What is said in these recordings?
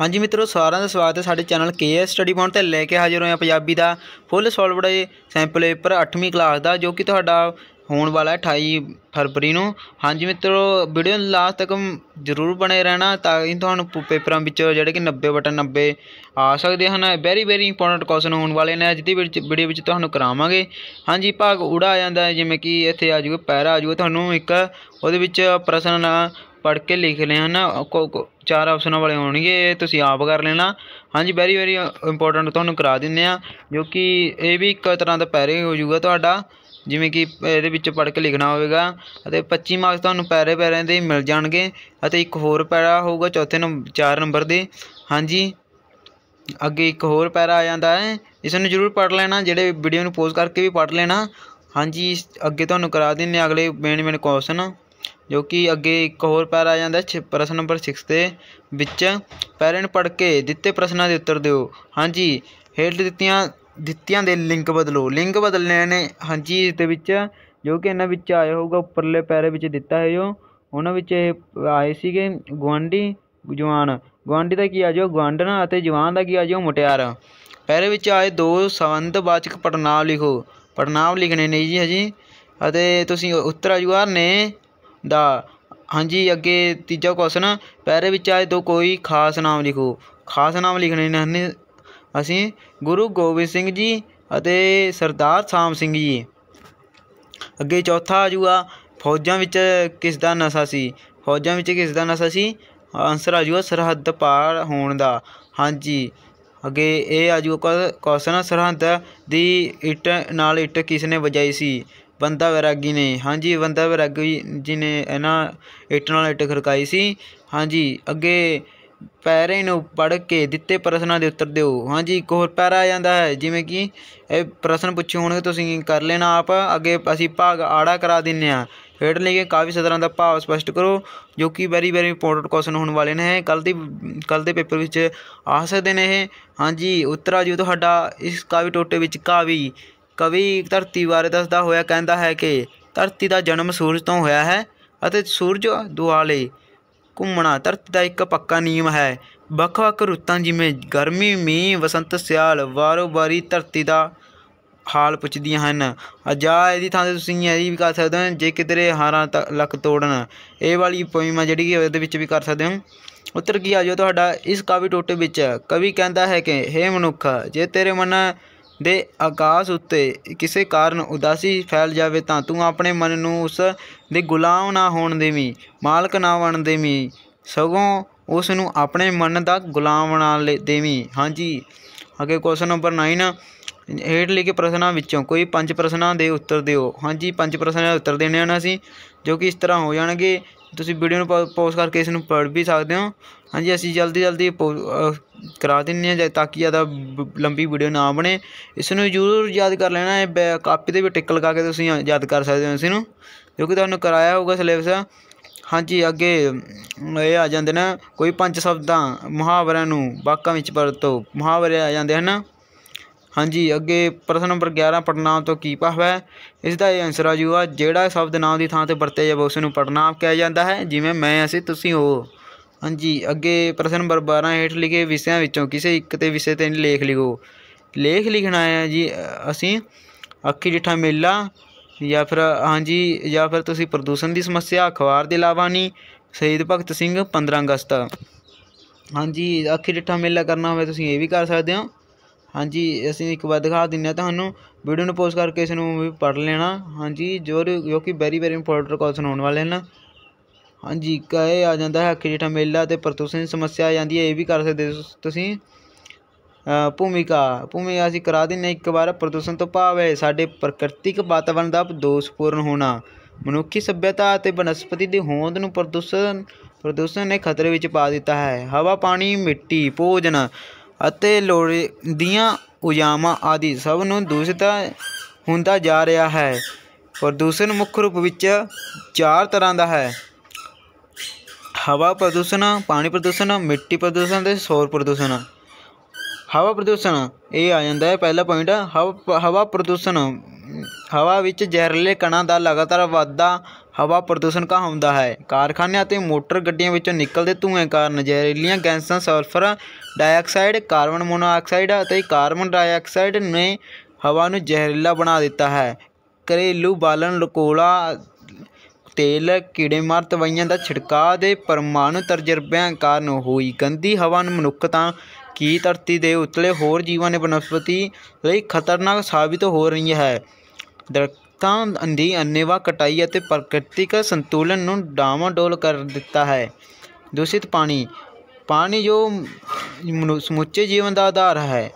ਹਾਂਜੀ ਮਿੱਤਰੋ ਸਾਰਿਆਂ ਦਾ ਸਵਾਗਤ ਹੈ ਸਾਡੇ ਚੈਨਲ ਕੇਐਸ ਸਟੱਡੀ ਪੁਆਇੰਟ ਤੇ ਲੈ ਕੇ ਹਾਜ਼ਰ ਹੋਇਆ ਪੰਜਾਬੀ ਦਾ ਫੁੱਲ ਸੋਲਵਡ ਸੈਂਪਲ ਪੇਪਰ 8ਵੀਂ ਕਲਾਸ ਦਾ ਜੋ ਕਿ ਤੁਹਾਡਾ ਹੋਣ ਵਾਲਾ ਹੈ 28 ਫਰਵਰੀ ਨੂੰ ਹਾਂਜੀ ਮਿੱਤਰੋ ਵੀਡੀਓ ਨੂੰ ਲਾਸਟ ਤੱਕ ਜ਼ਰੂਰ ਬਣੇ ਰਹਿਣਾ ਤਾਂ ਕਿ ਤੁਹਾਨੂੰ ਪੇਪਰਾਂ ਵਿੱਚ ਜਿਹੜੇ ਕਿ 90 ਬਟਨ 90 ਆ ਸਕਦੇ ਹਨ ਵੈਰੀ ਵੈਰੀ ਇੰਪੋਰਟੈਂਟ ਕੁਐਸਚਨ ਹੋਣ ਵਾਲੇ ਨੇ ਅੱਜ ਦੀ ਵੀਡੀਓ ਵਿੱਚ ਤੁਹਾਨੂੰ ਕਰਾਵਾਂਗੇ ਹਾਂਜੀ ਭਾਗ ਉੜਾ ਆ ਜਾਂਦਾ ਜਿਵੇਂ ਕਿ ਇੱਥੇ ਆ ਜੂਗਾ ਪੈਰਾ ਆ ਜੂਗਾ ਤੁਹਾਨੂੰ ਇੱਕ ਉਹਦੇ ਵਿੱਚ ਪ੍ਰਸ਼ਨ ਪੜ੍ਹ ਕੇ ਲਿਖ ਲਿਆ ਨਾ ਚਾਰ ਆਪਸ਼ਨਾਂ ਵਾਲੇ ਹੋਣਗੇ ਤੁਸੀਂ ਆਪ ਕਰ ਲੈਣਾ ਹਾਂਜੀ ਵੈਰੀ ਵੈਰੀ ਇੰਪੋਰਟੈਂਟ ਤੁਹਾਨੂੰ ਕਰਾ ਦਿੰਨੇ ਆ ਜੋ ਕਿ ਇਹ ਵੀ ਇੱਕ ਤਰ੍ਹਾਂ ਦਾ ਪੈਰੇ ਹੋ ਜਾਊਗਾ ਤੁਹਾਡਾ ਜਿਵੇਂ ਕਿ ਇਹਦੇ ਵਿੱਚ ਪੜ੍ਹ ਕੇ ਲਿਖਣਾ ਹੋਵੇਗਾ ਅਤੇ 25 ਮਾਰਕਸ ਤੁਹਾਨੂੰ ਪੈਰੇ ਪੈਰੇ ਦੇ ਮਿਲ ਜਾਣਗੇ ਅਤੇ ਇੱਕ ਹੋਰ ਪੈਰਾ ਹੋਊਗਾ ਚੌਥੇ ਨੰਬਰ 4 ਨੰਬਰ ਦੇ ਹਾਂਜੀ ਅੱਗੇ ਇੱਕ ਹੋਰ ਪੈਰਾ ਆ ਜਾਂਦਾ ਹੈ ਇਸ ਨੂੰ ਜ਼ਰੂਰ ਪੜ੍ਹ ਲੈਣਾ ਜਿਹੜੇ ਵੀਡੀਓ ਨੂੰ ਪੋਜ਼ ਕਰਕੇ ਵੀ ਪੜ੍ਹ ਲੈਣਾ ਹਾਂਜੀ ਅੱਗੇ ਤੁਹਾਨੂੰ ਕਰਾ ਦਿੰਨੇ ਅਗਲੇ ਮੇਨ ਮੇਨ ਕੁਐਸਚਨ ਜੋ ਕਿ ਅੱਗੇ ਇੱਕ ਹੋਰ ਪੈਰਾ ਆ ਜਾਂਦਾ ਛ ਪ੍ਰਸ਼ਨ ਨੰਬਰ 6 ਦੇ ਵਿੱਚ ਪੈਰੇ ਨੂੰ ਪੜ੍ਹ ਕੇ ਦਿੱਤੇ ਪ੍ਰਸ਼ਨਾਂ ਦੇ ਉੱਤਰ ਦਿਓ ਹਾਂਜੀ ਹੇਠ ਦਿੱਤੀਆਂ ਦਿੱਤੀਆਂ ਦੇ ਲਿੰਕ ਬਦਲੋ ਲਿੰਕ ਬਦਲਨੇ ਨੇ ਹਾਂਜੀ ਇਸ ਦੇ ਵਿੱਚ ਜੋ ਕਿ ਇਹਨਾਂ ਵਿੱਚ ਆਇਆ ਹੋਊਗਾ ਉੱਪਰਲੇ ਪੈਰੇ ਵਿੱਚ ਦਿੱਤਾ ਹੈ ਜੋ ਉਹਨਾਂ ਵਿੱਚ ਇਹ ਆਏ ਸੀਗੇ ਗਵਾਂਢੀ ਜਵਾਨ ਗਵਾਂਢੀ ਦਾ ਕੀ ਆ ਜਾਓ ਗਵਾਂਢਣ ਅਤੇ ਜਵਾਨ ਦਾ ਕੀ ਆ ਜਾਓ ਮੁਟਿਆਰ ਪੈਰੇ ਵਿੱਚ ਆਏ ਦੋ ਸੰਬੰਧਵਾਚਕ ਪੜਨਾਵ ਲਿਖੋ ਪੜਨਾਵ ਲਿਖਣੇ ਨੇ ਜੀ ਹਜੀ ਅਤੇ ਤੁਸੀਂ ਉੱਤਰ ਆ ਜੂਗਾ ਨੇ ਦਾ ਹਾਂਜੀ ਅੱਗੇ ਤੀਜਾ ਕੁਐਸਚਨ ਪੈਰੇ ਵਿੱਚ ਆਏ ਤੋਂ ਕੋਈ ਖਾਸ ਨਾਮ ਲਿਖੋ ਖਾਸ ਨਾਮ ਲਿਖਣੇ ਹਨ ਅਸੀਂ ਗੁਰੂ ਗੋਬਿੰਦ ਸਿੰਘ ਜੀ ਅਤੇ ਸਰਦਾਰ ਸ਼ਾਮ ਸਿੰਘ ਜੀ ਅੱਗੇ ਚੌਥਾ ਆ ਜੂਗਾ ਫੌਜਾਂ ਵਿੱਚ ਕਿਸ ਦਾ ਨਸ਼ਾ ਸੀ ਫੌਜਾਂ ਵਿੱਚ ਕਿਸ ਦਾ ਨਸ਼ਾ ਸੀ ਆਨਸਰ ਆ ਜੂਗਾ ਸਰਹੱਦ ਪਾਰ ਹੋਣ ਦਾ ਹਾਂਜੀ ਅੱਗੇ ਇਹ ਆ ਜੂਗਾ ਕੁਐਸਚਨ ਸਰਹੰਦ ਦੀ ਇੱਟ ਨਾਲ ਇੱਟ ਕਿਸ ਨੇ ਵਜਾਈ ਸੀ ਬੰਦਾ ਵਿਰਾਗੀ ਨੇ ਹਾਂਜੀ ਬੰਦਾ ਵਿਰਾਗੀ ਜੀ ਨੇ ਇਹਨਾਂ ਇੱਟ ਨਾਲ ਇੱਟ ਖੜਕਾਈ ਸੀ ਹਾਂਜੀ ਅੱਗੇ ਪੈਰੇ ਨੂੰ ਪੜ੍ਹ ਕੇ ਦਿੱਤੇ ਪ੍ਰਸ਼ਨਾਂ ਦੇ ਉੱਤਰ ਦਿਓ ਹਾਂਜੀ ਇੱਕ ਹੋਰ ਪੈਰਾ ਆ ਜਾਂਦਾ ਹੈ ਜਿਵੇਂ ਕਿ ਇਹ ਪ੍ਰਸ਼ਨ ਪੁੱਛੇ ਹੋਣਗੇ ਤੁਸੀਂ ਕਰ ਲੈਣਾ ਆਪ ਅੱਗੇ ਅਸੀਂ ਭਾਗ ਆੜਾ ਕਰਾ ਦਿੰਨੇ ਆ ਲਈ ਕੇ ਕਾਫੀ ਸਤਰਾਂ ਦਾ ਭਾਵ ਸਪਸ਼ਟ ਕਰੋ ਜੋ ਕਿ ਵੈਰੀ ਵੈਰੀ ਇੰਪੋਰਟੈਂਟ ਕੁਐਸਚਨ ਹੋਣ ਵਾਲੇ ਨੇ ਕੱਲ ਦੀ ਕੱਲ ਦੇ ਪੇਪਰ ਵਿੱਚ ਆ ਸਕਦੇ ਨੇ ਇਹ ਹਾਂਜੀ ਉੱਤਰ ਆ ਜੀ ਤੁਹਾਡਾ ਇਸ ਕਾਵੀ ਟੋਟੇ ਵਿੱਚ ਕਾਵੀ ਕਵੀ ਧਰਤੀ ਬਾਰੇ ਦੱਸਦਾ ਹੋਇਆ ਕਹਿੰਦਾ ਹੈ ਕਿ ਧਰਤੀ ਦਾ ਜਨਮ ਸੂਰਜ ਤੋਂ ਹੋਇਆ ਹੈ ਅਤੇ ਸੂਰਜ ਦੁਆਲੇ ਘੁੰਮਣਾ ਧਰਤੀ ਦਾ ਇੱਕ ਪੱਕਾ ਨਿਯਮ ਹੈ ਵੱਖ-ਵੱਖ ਰੁੱਤਾਂ ਜਿਵੇਂ ਗਰਮੀ ਮੀਂਹ ਬਸੰਤ ਸਿਆਲ ਵਾਰੋ-ਵਾਰੀ ਧਰਤੀ ਦਾ ਹਾਲ ਪੁੱਛਦੀਆਂ ਹਨ ਅਜਾ ਇਹਦੀ ਥਾਂ ਤੇ ਤੁਸੀਂ ਇਹ ਵੀ ਕਰ ਸਕਦੇ ਹੋ ਜੇ ਕਿਤੇ ਹਾਰਾਂ ਲੱਕ ਤੋੜਨ ਇਹ ਵਾਲੀ ਪੋਇਮ ਆ ਜਿਹੜੀ ਇਹਦੇ ਵਿੱਚ ਵੀ ਕਰ ਸਕਦੇ ਹੋ ਉੱਤਰ ਕੀ ਆ ਜੋ ਤੁਹਾਡਾ ਇਸ ਕਾਵੀ ਟੋਟੇ ਵਿੱਚ ਕਵੀ ਕਹਿੰਦਾ ਹੈ ਕਿ हे ਮਨੁੱਖ ਜੇ ਤੇਰੇ ਮਨ ਦੇ ਆਕਾਸ਼ ਉੱਤੇ ਕਿਸੇ ਕਾਰਨ ਉਦਾਸੀ ਫੈਲ ਜਾਵੇ ਤਾਂ ਤੂੰ ਆਪਣੇ ਮਨ ਨੂੰ ਉਸ ਦੇ ਗੁਲਾਮ ਨਾ ਹੋਣ ਦੇਵੀਂ ਮਾਲਕ ਨਾ ਬਣ ਦੇਵੀਂ ਸਗੋਂ ਉਸ ਨੂੰ ਆਪਣੇ ਮਨ ਦਾ ਗੁਲਾਮ ਬਣਾ ਲੈ ਦੇਵੀਂ ਹਾਂਜੀ ਅੱਗੇ ਕੁਐਸਚਨ ਨੰਬਰ 9 ਹੇਠ ਲਿਖੇ ਪ੍ਰਸ਼ਨਾਂ ਵਿੱਚੋਂ ਕੋਈ ਪੰਜ ਪ੍ਰਸ਼ਨਾਂ ਦੇ ਉੱਤਰ ਦਿਓ ਹਾਂਜੀ ਪੰਜ ਪ੍ਰਸ਼ਨਾਂ ਦੇ ਉੱਤਰ ਦੇਣੇ ਹਨ ਅਸੀਂ ਜੋ ਕਿ ਇਸ ਤਰ੍ਹਾਂ ਹੋ ਜਾਣਗੇ ਤੁਸੀਂ ਵੀਡੀਓ ਨੂੰ ਪੌਜ਼ ਕਰਕੇ ਇਸ ਨੂੰ ਪੜ੍ਹ ਵੀ ਸਕਦੇ ਹੋ ਹਾਂਜੀ ਅਸੀਂ ਜਲਦੀ ਜਲਦੀ ਕਰਾ ਦਿੰਨੇ ਆ ਤਾਂ ਕਿ ਜ਼ਿਆਦਾ ਲੰਬੀ ਵੀਡੀਓ ਨਾ ਬਣੇ ਇਸ ਨੂੰ ਜ਼ਰੂਰ ਯਾਦ ਕਰ ਲੈਣਾ ਹੈ ਕਾਪੀ ਦੇ ਵੀ ਟਿਕ ਲਗਾ ਕੇ ਤੁਸੀਂ ਯਾਦ ਕਰ ਸਕਦੇ ਹੋ ਇਸ ਨੂੰ ਕਿਉਂਕਿ ਤੁਹਾਨੂੰ ਕਰਾਇਆ ਹੋਊਗਾ ਸਿਲੇਬਸ ਹਾਂਜੀ ਅੱਗੇ ਇਹ ਆ ਜਾਂਦੇ ਨੇ ਕੋਈ ਪੰਜ ਸ਼ਬਦਾਂ ਮੁਹਾਵਰਿਆਂ ਨੂੰ ਵਾਕਾਂ ਵਿੱਚ ਵਰਤੋ ਮੁਹਾਵਰੇ ਆ ਜਾਂਦੇ ਹਨ ਹਾਂਜੀ ਅੱਗੇ ਪ੍ਰਸ਼ਨ ਨੰਬਰ 11 ਪੜਨਾਮ ਤੋਂ ਕੀ ਭਾਵ ਹੈ ਇਸ ਦਾ ਇਹ ਆਨਸਰ ਆ ਜੂਗਾ ਜਿਹੜਾ ਸ਼ਬਦ ਨਾਮ ਦੀ ਥਾਂ ਤੇ ਵਰਤਿਆ ਜਾਵੇ ਉਸ ਨੂੰ ਪੜਨਾਮ ਕਿਹਾ ਜਾਂਦਾ ਹੈ ਜਿਵੇਂ ਮੈਂ ਅਸੀਂ ਤੁਸੀਂ ਹੋ ਹਾਂਜੀ ਅੱਗੇ ਪ੍ਰਸ਼ਨ ਨੰਬਰ 12 ਹੇਠ ਲਿਖੇ ਵਿਸ਼ਿਆਂ ਵਿੱਚੋਂ ਕਿਸੇ ਇੱਕ ਤੇ ਵਿਸ਼ੇ ਤੇ ਲੇਖ ਲਿਖੋ ਲੇਖ ਲਿਖਣਾ ਹੈ ਜੀ ਅਸੀਂ ਅੱਖੀ ਜਿਠਾ ਮੇਲਾ ਜਾਂ ਫਿਰ ਹਾਂਜੀ ਜਾਂ ਫਿਰ ਤੁਸੀਂ ਪ੍ਰਦੂਸ਼ਣ ਦੀ ਸਮੱਸਿਆ ਅਖਬਾਰ ਦੇ ਲਾਵਾਨੀ ਸ਼ਹੀਦ ਭਗਤ ਸਿੰਘ 15 ਅਗਸਤ ਹਾਂਜੀ ਅੱਖੀ ਡਿੱਠਾ ਮੇਲਾ ਕਰਨਾ ਹੋਵੇ ਤੁਸੀਂ ਇਹ ਵੀ ਕਰ ਸਕਦੇ ਹੋ ਹਾਂਜੀ ਅਸੀਂ ਇੱਕ ਵਾਰ ਦਿਖਾ ਦਿੰਨੇ ਆ ਤੁਹਾਨੂੰ ਵੀਡੀਓ ਨੂੰ ਪੋਸਟ ਕਰਕੇ ਇਸ ਨੂੰ ਵੀ ਪੜ੍ਹ ਲੈਣਾ ਹਾਂਜੀ ਜੋ ਜੋ ਕਿ ਵੈਰੀ ਵੈਰੀ ਇੰਪੋਰਟੈਂਟ ਕੁਐਸਚਨ ਹੋਣ ਵਾਲੇ ਹਨ ਹਾਂਜੀ ਕਹੇ ਆ ਜਾਂਦਾ ਹੈ ਅੱਖੀ ਜੇਠਾ ਮੇਲਾ ਤੇ ਪ੍ਰਦੂਸ਼ਣ ਸਮੱਸਿਆ ਆ ਜਾਂਦੀ ਹੈ ਇਹ ਵੀ ਕਰ ਸਕਦੇ ਤੁਸੀਂ ਭੂਮਿਕਾ ਭੂਮਿਕਾ ਅਸੀਂ ਕਰਾ ਦਿੰਨੇ ਇੱਕ ਵਾਰ ਪ੍ਰਦੂਸ਼ਣ ਤੋਂ ਭਾਵ ਹੈ ਸਾਡੇ ਪ੍ਰਕਿਰਤਿਕ ਵਾਤਾਵਰਣ ਦਾ ਦੋਸ਼ਪੂਰਨ ਹੋਣਾ ਮਨੁੱਖੀ ਸੱਭਿਅਤਾ ਅਤੇ ਬਨਸਪਤੀ ਦੀ ਹੋਂਦ ਨੂੰ ਪ੍ਰਦੂਸ਼ਣ ਪ੍ਰਦੂਸ਼ਣ ਨੇ ਖਤਰੇ ਵਿੱਚ ਪਾ ਦਿੱਤਾ ਹੈ ਹਵਾ ਪਾਣੀ ਮਿੱਟੀ ਭੋਜਨ ਅਤੇ ਲੋੜੀਆਂ ਉਜਾਮਾ ਆਦਿ ਸਭ ਨੂੰ ਦੂਸ਼ਿਤ ਹੁੰਦਾ ਜਾ ਰਿਹਾ ਹੈ ਪ੍ਰਦੂਸ਼ਣ ਮੁੱਖ ਰੂਪ ਵਿੱਚ ਚਾਰ ਤਰ੍ਹਾਂ ਦਾ ਹੈ ਹਵਾ ਪ੍ਰਦੂਸ਼ਣ ਪਾਣੀ ਪ੍ਰਦੂਸ਼ਣ ਮਿੱਟੀ ਪ੍ਰਦੂਸ਼ਣ ਤੇ ਸੌਰ ਪ੍ਰਦੂਸ਼ਣ ਹਵਾ ਪ੍ਰਦੂਸ਼ਣ ਇਹ ਆ ਜਾਂਦਾ ਹੈ ਪਹਿਲਾ ਪੁਆਇੰਟ ਹਵਾ ਪ੍ਰਦੂਸ਼ਣ ਹਵਾ ਵਿੱਚ ਜ਼ਹਿਰੀਲੇ ਕਣਾਂ ਦਾ ਲਗਾਤਾਰ ਵਾਧਾ ਹਵਾ ਪ੍ਰਦੂਸ਼ਣ ਕਾ ਹੁੰਦਾ ਹੈ ਕਾਰਖਾਨਿਆਂ ਤੇ ਮੋਟਰ ਗੱਡੀਆਂ ਵਿੱਚੋਂ ਨਿਕਲਦੇ ਧੂਏ ਕਾਰਨ ਜ਼ਹਿਰੀਲੀਆਂ ਗੈਸਾਂ ਸਲਫਰ ਡਾਈਆਕਸਾਈਡ ਕਾਰਬਨ ਮੋਨੋਆਕਸਾਈਡ ਅਤੇ ਕਾਰਬਨ ਡਾਈਆਕਸਾਈਡ ਨੇ ਹਵਾ ਨੂੰ ਜ਼ਹਿਰੀਲਾ ਬਣਾ ਦਿੱਤਾ ਹੈ ਘਰੇਲੂ ਬਾਲਣ ਲਕੋਲਾ ਤੇਲ ਕੀੜੇ ਮਾਰ ਦਵਾਈਆਂ ਦਾ ਛਿੜਕਾ ਦੇ ਪਰਮਾਣੂ ਤਜਰਬਿਆਂ ਕਾਰਨ ਹੋਈ ਗੰਦੀ ਹਵਾ ਨੂੰ ਮਨੁੱਖਤਾ ਕੀ ਧਰਤੀ ਦੇ ਉਤਲੇ ਹੋਰ ਜੀਵਾਂ ਨੇ ਬਨਸਪਤੀ ਲਈ ਖਤਰਨਾਕ ਸਾਬਿਤ ਹੋ ਰਹੀ ਹੈ ਦਰਖਤਾਂ ਅੰਦੀ ਅਨੇਵਾ ਕਟਾਈ ਅਤੇ ਪ੍ਰਕਿਰਤਿਕ ਸੰਤੁਲਨ ਨੂੰ ਡਾਵਾਂਡੋਲ ਕਰ ਦਿੱਤਾ ਹੈ ਦੂਸ਼ਿਤ ਪਾਣੀ ਪਾਣੀ ਜੋ ਸਮੁੱਚੇ ਜੀਵਨ ਦਾ ਆਧਾਰ ਹੈ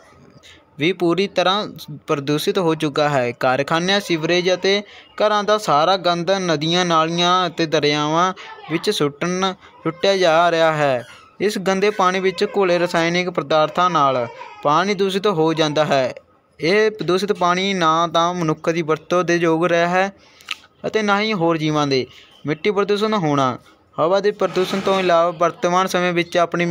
ਵੀ ਪੂਰੀ ਤਰ੍ਹਾਂ ਪ੍ਰਦੂਸ਼ਿਤ ਹੋ ਚੁੱਕਾ ਹੈ ਕਾਰਖਾਨਿਆਂ ਸੀਵਰੇਜ ਅਤੇ ਘਰਾਂ ਦਾ ਸਾਰਾ ਗੰਦ ਨਦੀਆਂ ਨਾਲੀਆਂ ਅਤੇ ਦਰਿਆਵਾਂ ਵਿੱਚ ਸੁੱਟਣ ਸੁੱਟਿਆ ਜਾ ਰਿਹਾ ਹੈ ਇਸ ਗੰਦੇ ਪਾਣੀ ਵਿੱਚ ਘੋਲੇ ਰਸਾਇਣਿਕ ਪਦਾਰਥਾਂ ਨਾਲ ਪਾਣੀ ਦੂਸ਼ਿਤ ਹੋ ਜਾਂਦਾ ਹੈ ਇਹ ਪ੍ਰਦੂਸ਼ਿਤ ਪਾਣੀ ਨਾ ਤਾਂ ਮਨੁੱਖ ਦੀ ਵਰਤੋਂ ਦੇ ਯੋਗ ਰਿਹਾ ਹੈ ਅਤੇ ਨਾ ਹੀ ਹੋਰ ਜੀਵਾਂ ਦੇ ਮਿੱਟੀ ਪ੍ਰਦੂਸ਼ਣ ਹੋਣਾ ਹਵਾ ਦੇ ਪ੍ਰਦੂਸ਼ਣ ਤੋਂ ਇਲਾਵਾ ਵਰਤਮਾਨ ਸਮੇਂ ਵਿੱਚ ਆਪਣੀ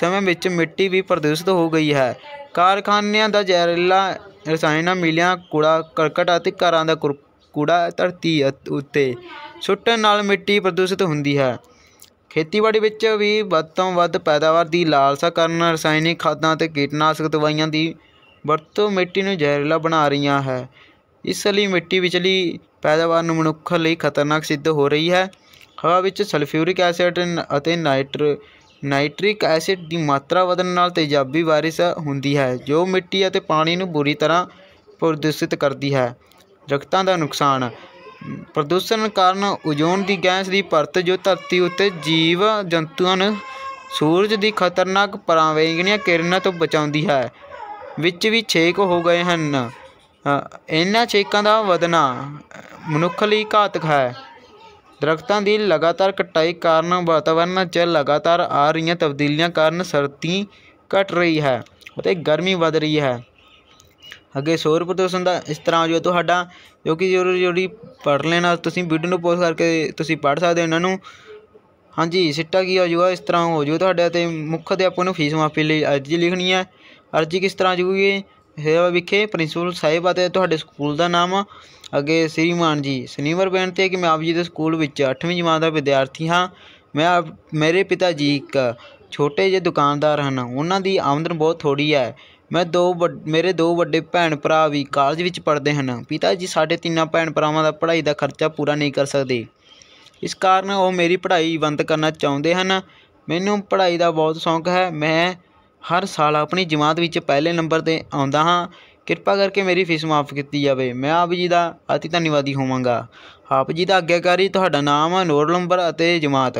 ਸਮੇਂ ਵਿੱਚ ਮਿੱਟੀ ਵੀ ਪ੍ਰਦੂਸ਼ਿਤ ਹੋ ਗਈ ਹੈ ਕਾਰਖਾਨਿਆਂ ਦਾ ਜ਼ਹਿਰੀਲਾ ਰਸਾਇਣਾਂ ਮਿਲਿਆ ਕੂੜਾ ਕਰਕਟ ਅਤੇ ਘਰਾਂ ਦਾ ਕੂੜਾ ਧਰਤੀ ਉੱਤੇ ਛੁੱਟਣ ਨਾਲ ਮਿੱਟੀ ਪ੍ਰਦੂਸ਼ਿਤ ਹੁੰਦੀ ਹੈ ਖੇਤੀਬਾੜੀ ਵਿੱਚ ਵੀ ਵੱਧ ਤੋਂ ਵੱਧ ਪੈਦਾਵਾਰ ਦੀ ਲਾਲਸਾ ਕਾਰਨ ਰਸਾਇਣਿਕ ਖਾਦਾਂ ਅਤੇ ਕੀਟਨਾਸ਼ਕ ਦਵਾਈਆਂ ਦੀ ਵਰਤੋਂ ਮਿੱਟੀ ਨੂੰ ਜ਼ਹਿਰੀਲਾ ਬਣਾ ਰਹੀਆਂ ਹੈ ਇਸ ਲਈ ਮਿੱਟੀ ਵਿਚਲੀ ਪੈਦਾਵਾਰ ਨੂੰ ਮਨੁੱਖ ਲਈ ਖਤਰਨਾਕ ਸਿੱਧ ਹੋ ਰਹੀ ਹੈ ਹਵਾ ਵਿੱਚ ਸਲਫਿਊਰਿਕ ਐਸਿਡ ਅਤੇ ਨਾਈਟਰ ਨਾਈਟ੍ਰਿਕ ਐਸਿਡ ਦੀ ਮਾਤਰਾ ਵਧਣ ਨਾਲ ਤੇਜ਼ਾਬੀ ਬਾਰਿਸ਼ ਹੁੰਦੀ ਹੈ ਜੋ ਮਿੱਟੀ ਅਤੇ ਪਾਣੀ ਨੂੰ ਬੁਰੀ ਤਰ੍ਹਾਂ ਪ੍ਰਦੂਸ਼ਿਤ ਕਰਦੀ ਹੈ ਰਕਤਾਂ ਦਾ ਨੁਕਸਾਨ ਪ੍ਰਦੂਸ਼ਣ ਕਾਰਨ ਓਜ਼ੋਨ ਦੀ ਗੈਸ ਦੀ ਪਰਤ ਜੋ ਧਰਤੀ ਉੱਤੇ ਜੀਵ ਜੰਤੂਆਂ ਨੂੰ ਸੂਰਜ ਦੀ ਖਤਰਨਾਕ ਪਰਾਵੈਂਗਣੀਆਂ ਕਿਰਨਾਂ ਤੋਂ ਬਚਾਉਂਦੀ ਹੈ ਵਿੱਚ ਵੀ ਛੇਕ ਹੋ ਗਏ ਹਨ ਇਹਨਾਂ ਛੇਕਾਂ ਦਾ ਵਧਣਾ ਮਨੁੱਖ ਲਈ ਘਾਤਕ ਹੈ ਦਰਖਤਾਂ ਦੀ ਲਗਾਤਾਰ ਕਟਾਈ ਕਾਰਨ ਵਾਤਾਵਰਨ 'ਚ ਲਗਾਤਾਰ ਆ ਰਹੀਆਂ ਤਬਦੀਲੀਆਂ ਕਾਰਨ ਸਰਦੀ ਘਟ ਰਹੀ ਹੈ ਅਤੇ ਗਰਮੀ ਵਧ ਰਹੀ ਹੈ ਅੱਗੇ ਸੌਰ ਪ੍ਰਦੂਸ਼ਣ ਦਾ ਇਸ ਤਰ੍ਹਾਂ ਜੋ ਤੁਹਾਡਾ ਜੋ ਕਿ ਜ਼ਰੂਰੀ ਜਿਹੜੀ ਪੜ੍ਹ ਲੈਣਾ ਤੁਸੀਂ ਵੀਡੀਓ ਨੂੰ ਪੋਸਟ ਕਰਕੇ ਤੁਸੀਂ ਪੜ੍ਹ ਸਕਦੇ ਹੋ ਇਹਨਾਂ ਨੂੰ ਹਾਂਜੀ ਸਿੱਟਾ ਕੀ ਹੋ ਜਾਊਗਾ ਇਸ ਤਰ੍ਹਾਂ ਹੋ ਜਾਊ ਤੁਹਾਡੇ ਤੇ ਮੁੱਖ ਅਧਿਆਪਕ ਨੂੰ ਫੀਸ ਮਾਫੀ ਲਈ ਅਰਜ਼ੀ ਲਿਖਣੀ ਹੈ ਅਰਜ਼ੀ ਕਿਸ ਤਰ੍ਹਾਂ ਜੂਗੀ ਸੇਵਾ ਵਿਖੇ ਪ੍ਰਿੰਸੀਪਲ ਸਾਹਿਬ ਅਤੇ ਤੁਹਾਡੇ ਸਕੂਲ ਦਾ ਨਾਮ ਅੱਗੇ ਸ੍ਰੀਮਾਨ ਜੀ ਸਨੀਵਰ ਬੇਨਤੀ ਹੈ ਕਿ ਮੈਂ ਆਪ ਜੀ ਦੇ ਸਕੂਲ ਵਿੱਚ 8ਵੀਂ ਜਮਾਤ ਦਾ ਵਿਦਿਆਰਥੀ ਹਾਂ ਮੈਂ ਮੇਰੇ ਪਿਤਾ ਜੀ ਇੱਕ ਛੋਟੇ ਜਿਹੇ ਦੁਕਾਨਦਾਰ ਹਨ ਉਹਨਾਂ ਦੀ ਆਮਦਨ ਬਹੁਤ ਥੋੜੀ ਹੈ ਮੈਂ ਦੋ ਮੇਰੇ ਦੋ ਵੱਡੇ ਭੈਣ ਭਰਾ ਵੀ ਕਾਲਜ ਵਿੱਚ ਪੜ੍ਹਦੇ ਹਨ ਪਿਤਾ ਜੀ ਸਾਡੇ ਤਿੰਨਾਂ ਭੈਣ ਭਰਾਵਾਂ ਦਾ ਪੜ੍ਹਾਈ ਦਾ ਖਰਚਾ ਪੂਰਾ ਨਹੀਂ ਕਰ ਸਕਦੇ ਇਸ ਕਾਰਨ ਉਹ ਮੇਰੀ ਪੜ੍ਹਾਈ ਬੰਦ ਕਰਨਾ ਚਾਹੁੰਦੇ ਹਨ ਮੈਨੂੰ ਪੜ੍ਹਾਈ ਦਾ ਬਹੁਤ ਸ਼ੌਂਕ ਹੈ ਮੈਂ ਹਰ ਸਾਲ ਆਪਣੀ ਜਮਾਤ ਵਿੱਚ ਪਹਿਲੇ ਨੰਬਰ 'ਤੇ ਆਉਂਦਾ ਹਾਂ ਕਿਰਪਾ ਕਰਕੇ ਮੇਰੀ ਫੀਸ ਮਾਫ ਕੀਤੀ ਜਾਵੇ ਮੈਂ ਆਪ ਜੀ ਦਾ ਅਤੀ ਧੰਨਵਾਦੀ ਹੋਵਾਂਗਾ ਆਪ ਜੀ ਦਾ ਅਗਿਆਕਾਰੀ ਤੁਹਾਡਾ ਨਾਮ ਨੋਰ ਨੰਬਰ ਅਤੇ ਜਮਾਤ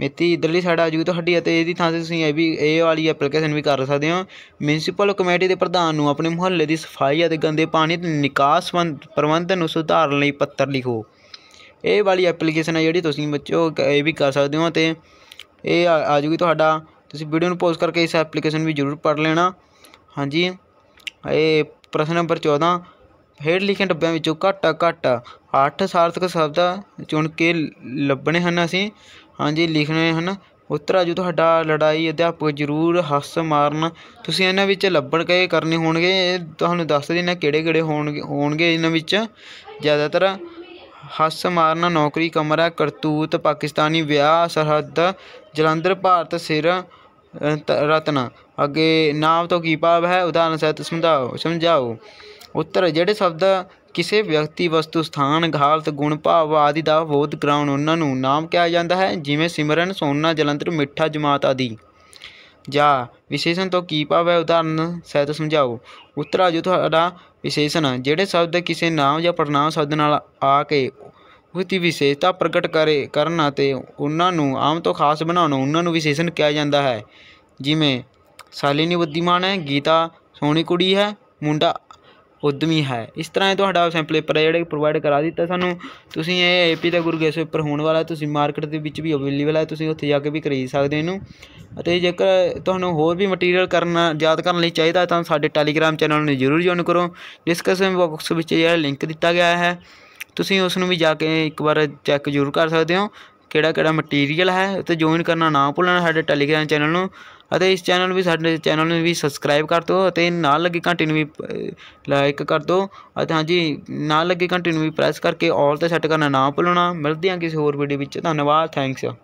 ਮਿਤੀ ਇਧਰਲੀ ਸਾਈਡ ਆ ਜੂ ਤੁਹਾਡੀ ਅਤੇ ਇਹਦੀ ਥਾਂ ਤੇ ਤੁਸੀਂ ਇਹ ਵੀ ਇਹ ਵਾਲੀ ਐਪਲੀਕੇਸ਼ਨ ਵੀ ਕਰ ਸਕਦੇ ਹੋ ਮਿਊਨਿਸਪਲ ਕਮੇਟੀ ਦੇ ਪ੍ਰਧਾਨ ਨੂੰ ਆਪਣੇ ਮੁਹੱਲੇ ਦੀ ਸਫਾਈ ਅਤੇ ਗੰਦੇ ਪਾਣੀ ਦੇ ਨਿਕਾਸ ਪ੍ਰਬੰਧ ਨੂੰ ਸੁਧਾਰਨ ਲਈ ਪੱਤਰ ਲਿਖੋ ਇਹ ਵਾਲੀ ਐਪਲੀਕੇਸ਼ਨ ਹੈ ਜਿਹੜੀ ਤੁਸੀਂ ਬੱਚੋ ਇਹ ਵੀ ਕਰ ਸਕਦੇ ਹੋ ਤੇ ਇਹ ਆ ਜੂਗੀ ਤੁਹਾਡਾ ਤੁਸੀਂ ਵੀਡੀਓ ਨੂੰ ਪੌਜ਼ ਕਰਕੇ ਇਸ ਐਪਲੀਕੇਸ਼ਨ ਵੀ ਜ਼ਰੂਰ ਪੜ੍ਹ ਲੈਣਾ ਹਾਂਜੀ ਇਹ ਪ੍ਰਸ਼ਨ ਨੰਬਰ 14 ਹੇਠ ਲਿਖੇ ਡੱਬਿਆਂ ਵਿੱਚੋਂ ਘੱਟ ਘੱਟ 8 ਸਾਰਥਕ ਸ਼ਬਦ ਚੁਣ ਕੇ ਲੱਭਣੇ ਹਨ ਅਸੀਂ ਹਾਂਜੀ ਲਿਖਣੇ ਹਨ ਉੱਤਰ ਆਜੂ ਤੁਹਾਡਾ ਲੜਾਈ ਅਧਿਆਪਕ ਜ਼ਰੂਰ ਹੱਸ ਮਾਰਨ ਤੁਸੀਂ ਇਹਨਾਂ ਵਿੱਚ ਲੱਭਣ ਕੇ ਕਰਨੇ ਹੋਣਗੇ ਤੁਹਾਨੂੰ ਦੱਸ ਦੇਣਾ ਕਿਹੜੇ ਕਿਹੜੇ ਹੋਣਗੇ ਹੋਣਗੇ ਇਹਨਾਂ ਵਿੱਚ ਜ਼ਿਆਦਾਤਰ ਹੱਸ ਮਾਰਨਾ ਨੌਕਰੀ ਕਮਰਾ ਕਰਤੂਤ ਪਾਕਿਸਤਾਨੀ ਵਿਆਹ ਸਰਹੱਦ ਜਲੰਧਰ ਭਾਰਤ ਸਿਰ ਰਤਨਾ ਅਗੇ ਨਾਮ ਤੋਂ ਕੀ ਭਾਵ ਹੈ ਉਦਾਹਰਨ ਸਹਿਤ ਸਮਝਾਓ ਸਮਝਾਓ ਉੱਤਰ ਜਿਹੜੇ ਸ਼ਬਦ ਕਿਸੇ ਵਿਅਕਤੀ ਵਸਤੂ ਸਥਾਨ ਹਾਲਤ ਗੁਣ ਭਾਵ ਆਦਿ ਦਾ ਬੋਧ ਕਰਾਉਣ ਉਹਨਾਂ ਨੂੰ ਨਾਮ ਕਿਹਾ ਜਾਂਦਾ ਹੈ ਜਿਵੇਂ ਸਿਮਰਨ ਸੋਨਾ ਜਲੰਧਰ ਮਿੱਠਾ ਜਮਾਤ ਆਦਿ ਜਾਂ ਵਿਸ਼ੇਸ਼ਣ ਤੋਂ ਕੀ ਭਾਵ ਹੈ ਉਦਾਹਰਨ ਸਹਿਤ ਸਮਝਾਓ ਉੱਤਰ ਆਜੋ ਜੋ ਤੁਹਾਡਾ ਵਿਸ਼ੇਸ਼ਣ ਜਿਹੜੇ ਸ਼ਬਦ ਕਿਸੇ ਨਾਮ ਜਾਂ ਪੜਨਾਮ ਸ਼ਬਦ ਨਾਲ ਆ ਕੇ ਉਹਦੀ ਵਿਸ਼ੇਸ਼ਤਾ ਪ੍ਰਗਟ ਕਰੇ ਕਰਨ ਅਤੇ ਉਹਨਾਂ ਨੂੰ ਆਮ ਤੋਂ ਖਾਸ ਬਣਾਉਣ ਉਹਨਾਂ ਨੂੰ ਵਿਸ਼ੇਸ਼ਣ ਕਿਹਾ ਜਾਂਦਾ ਹੈ ਜਿਵੇਂ ਸਾਲੀਨੀ ਬੁੱਧੀਮਾਨ ਹੈ ਗੀਤਾ ਸੋਹਣੀ ਕੁੜੀ ਹੈ ਮੁੰਡਾ ਉਦਮੀ ਹੈ ਇਸ ਤਰ੍ਹਾਂ ਇਹ ਤੁਹਾਡਾ ਸੈਂਪਲ ਪੇਪਰ ਹੈ ਜਿਹੜਾ ਪ੍ਰੋਵਾਈਡ ਕਰਾ ਦਿੱਤਾ ਸਾਨੂੰ ਤੁਸੀਂ ਇਹ ਏਪੀ ਦਾ ਗੁਰਗੇਸ਼ ਪੇਪਰ ਹੋਣ ਵਾਲਾ ਤੁਸੀਂ ਮਾਰਕੀਟ ਦੇ ਵਿੱਚ ਵੀ ਅਵੇਲੇਬਲ ਹੈ ਤੁਸੀਂ ਉੱਥੇ ਜਾ ਕੇ ਵੀ ਖਰੀਦ ਸਕਦੇ ਇਹਨੂੰ ਅਤੇ ਜੇਕਰ ਤੁਹਾਨੂੰ ਹੋਰ ਵੀ ਮਟੀਰੀਅਲ ਕਰਨਾ ਯਾਦ ਕਰਨ ਲਈ ਚਾਹੀਦਾ ਤਾਂ ਸਾਡੇ ਟੈਲੀਗ੍ਰਾਮ ਚੈਨਲ ਨੂੰ ਜ਼ਰੂਰ ਜੁਆਇਨ ਕਰੋ ਡਿਸਕਸ਼ਨ ਬਾਕਸ ਵਿੱਚ ਜਿਹੜਾ ਲਿੰਕ ਦਿੱਤਾ ਗਿਆ ਹੈ ਤੁਸੀਂ ਉਸ ਨੂੰ ਵੀ ਜਾ ਕੇ ਇੱਕ ਵਾਰ ਚੈੱਕ ਜ਼ਰੂਰ ਕਰ ਸਕਦੇ ਹੋ ਕਿਹੜਾ ਕਿਹੜਾ ਮਟੀਰੀਅਲ ਹੈ ਤੇ ਜੁਆਇਨ ਕਰਨਾ ਨਾ ਭੁੱਲਣਾ ਸਾਡੇ ਟੈਲੀਗ੍ਰਾਮ ਚੈਨਲ ਨੂੰ ਅਤੇ ਇਸ ਚੈਨਲ ਵੀ ਸਾਡੇ ਚੈਨਲ ਨੂੰ ਵੀ ਸਬਸਕ੍ਰਾਈਬ ਕਰ ਦਿਓ ਅਤੇ ਨਾਲ ਲੱਗੀ ਘੰਟੀ ਨੂੰ ਵੀ ਲਾਈਕ ਕਰ ਦਿਓ ਅਤੇ ਹਾਂਜੀ ਨਾਲ ਲੱਗੀ ਘੰਟੀ ਨੂੰ ਵੀ ਪ੍ਰੈਸ ਕਰਕੇ ਆਲ ਤੇ ਸੈੱਟ ਕਰਨਾ ਨਾ ਭੁੱਲਣਾ ਮਿਲਦੇ ਹਾਂ ਕਿਸੇ ਹੋਰ ਵੀਡੀਓ ਵਿੱਚ ਧੰਨਵਾਦ ਥੈਂਕਸ